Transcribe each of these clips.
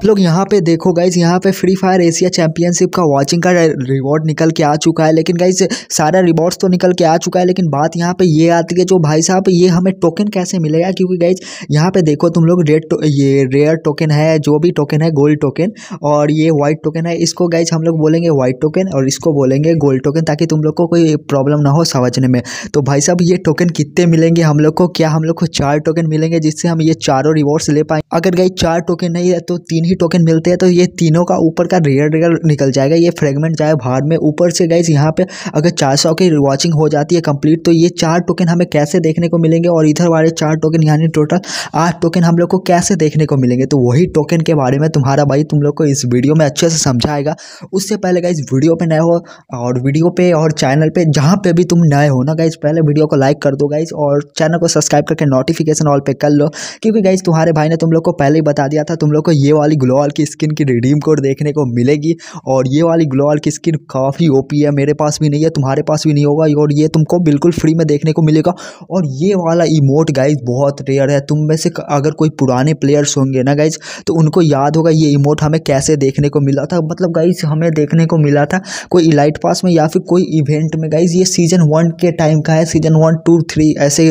आप लोग यहाँ पे देखो गाइज यहाँ पे फ्री फायर एशिया चैंपियनशिप का वाचिंग का रिवॉर्ड निकल के आ चुका है लेकिन गाइज सारा रिवॉर्ड्स तो निकल के आ चुका है लेकिन बात यहाँ पे ये आती है जो भाई साहब ये हमें टोकन कैसे मिलेगा क्योंकि गाइज यहाँ पे देखो तुम लोग रेड तो, ये रेयर टोकन है जो भी टोकन है गोल्ड टोकन और ये व्हाइट टोकन है इसको गाइज हम लोग बोलेंगे व्हाइट टोकन और इसको बोलेंगे गोल्ड टोकन ताकि तुम लोग को कोई प्रॉब्लम ना हो समझने में तो भाई साहब ये टोकन कितने मिलेंगे हम लोग को क्या हम लोग को चार टोकन मिलेंगे जिससे हम ये चारों रिवॉर्ड्स ले पाएंगे अगर गाइज चार टोकन नहीं है तो तीन तीन ही टोकन मिलते हैं तो ये तीनों का ऊपर का रेयर रेयर निकल जाएगा ये फ्रेगमेंट जाए बाहर में ऊपर से गाइज यहाँ पे अगर चार सौ की वॉचिंग हो जाती है कंप्लीट तो ये चार टोकन हमें कैसे देखने को मिलेंगे और इधर वाले चार टोकन यानी टोटल आठ टोकन हम लोग को कैसे देखने को मिलेंगे तो वही टोकन के बारे में तुम्हारा भाई तुम लोग को इस वीडियो में अच्छे से समझाएगा उससे पहले गाइज वीडियो पे नए हो और वीडियो पे और चैनल पर जहाँ पर भी तुम नए हो ना गाइज पहले वीडियो को लाइक कर दो गाइज और चैनल को सब्सक्राइब करके नोटिफिकेशन ऑल पे कर लो क्योंकि गाइज तुम्हारे भाई ने तुम लोग को पहले ही बता दिया था तुम लोग को ये वाली वाली ग्लोवाल की स्किन की रिडीम कोड देखने को मिलेगी और ये वाली ग्लोवाल की स्किन काफ़ी ओपी है मेरे पास भी नहीं है तुम्हारे पास भी नहीं होगा और ये तुमको बिल्कुल फ्री में देखने को मिलेगा और ये वाला इमोट गाइज बहुत रेयर है तुम में से अगर कोई पुराने प्लेयर्स होंगे ना गाइज तो उनको याद होगा ये इमोट हमें कैसे देखने को मिला था मतलब गाइज हमें देखने को मिला था कोई इलाइट पास में या फिर कोई इवेंट में गाइज ये सीजन वन के टाइम का है सीजन वन टू थ्री ऐसे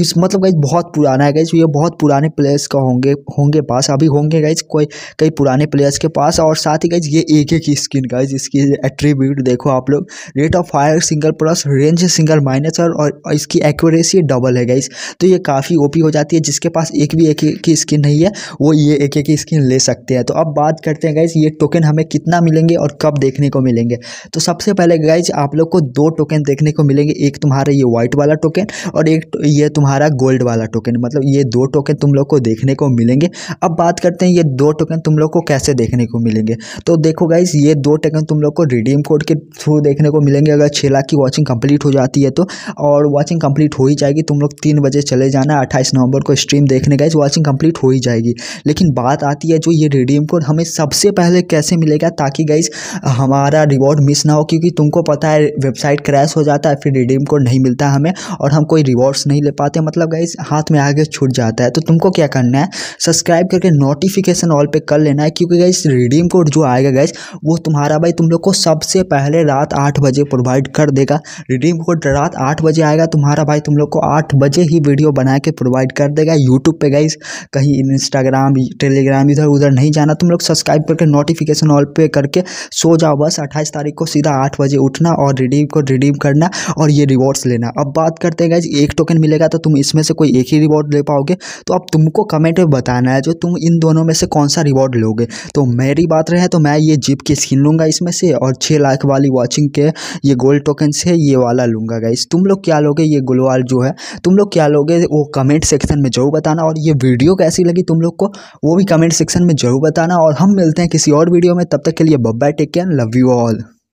इस मतलब गाइज बहुत पुराना है गाइज ये बहुत पुराने प्लेयर्स का होंगे होंगे पास अभी होंगे गाइज कोई कई पुराने प्लेयर्स के पास और साथ ही गाइज ये एक एक स्किन गाइज इसकी एट्रीब्यूट देखो आप लोग rate of fire single plus range single minus और, और इसकी एक्यूरेसी डबल है गाइज तो ये काफ़ी ओपी हो जाती है जिसके पास एक भी एक एक स्किन नहीं है वो ये एक एक स्किन ले सकते हैं तो अब बात करते हैं गाइज ये टोकन हमें कितना मिलेंगे और कब देखने को मिलेंगे तो सबसे पहले गाइज आप लोग को दो टोकन देखने को मिलेंगे एक तुम्हारा ये व्हाइट वाला टोकन और एक तो ये तुम्हारा गोल्ड वाला टोकन मतलब ये दो टोकन तुम लोग को देखने को मिलेंगे अब बात करते हैं ये दो टोकन टोकन तुम लोग को कैसे देखने को मिलेंगे तो देखो गाइज ये दो टोकन तुम लोग को रिडीम कोड के थ्रू देखने को मिलेंगे अगर छः लाख की वॉचिंग कंप्लीट हो जाती है तो और वॉचिंग कंप्लीट हो ही जाएगी तुम लोग तीन बजे चले जाना अट्ठाईस नवंबर को स्ट्रीम देखने गाइज वॉचिंग कंप्लीट हो ही जाएगी लेकिन बात आती है जो ये रिडीम कोड हमें सबसे पहले कैसे मिलेगा ताकि गाइज हमारा रिवॉर्ड मिस ना हो क्योंकि तुमको पता है वेबसाइट क्रैश हो जाता है फिर रिडीम कोड नहीं मिलता हमें और हम कोई रिवॉर्ड्स नहीं ले पाते मतलब गाइज हाथ में आगे छूट जाता है तो तुमको क्या करना है सब्सक्राइब करके नोटिफिकेशन ऑल पे पे कर लेना है क्योंकि गाइस रिडीम कोड जो आएगा गैस वो तुम्हारा भाई तुम लोग को सबसे पहले रात आठ बजे प्रोवाइड कर देगा रिडीम कोड रात आठ बजे आएगा तुम्हारा भाई तुम लोग को आठ बजे ही वीडियो बना के प्रोवाइड कर देगा यूट्यूब पर गैस कहीं इंस्टाग्राम टेलीग्राम इधर उधर नहीं जाना तुम लोग सब्सक्राइब करके नोटिफिकेशन ऑल पे करके सो जाओ बस अट्ठाईस तारीख को सीधा आठ बजे उठना और रिडीम को रिडीम करना और ये रिवॉर्ड्स लेना अब बात करते हैं गाइज एक टोकन मिलेगा तो तुम इसमें से कोई एक ही रिवॉर्ड ले पाओगे तो अब तुमको कमेंट में बताना है जो तुम इन दोनों में से कौन सा रिवॉर्ड लोगे तो मेरी बात रहे तो मैं ये जिप की स्किन लूँगा इसमें से और छः लाख वाली वॉचिंग के ये गोल्ड टोकन से ये वाला लूँगा गाइस तुम लोग क्या लोगे ये गुलवाल जो है तुम लोग क्या लोगे वो कमेंट सेक्शन में ज़रूर बताना और ये वीडियो कैसी लगी तुम लोग को वो भी कमेंट सेक्शन में ज़रूर बताना और हम मिलते हैं किसी और वीडियो में तब तक के लिए बब्बा take care love you all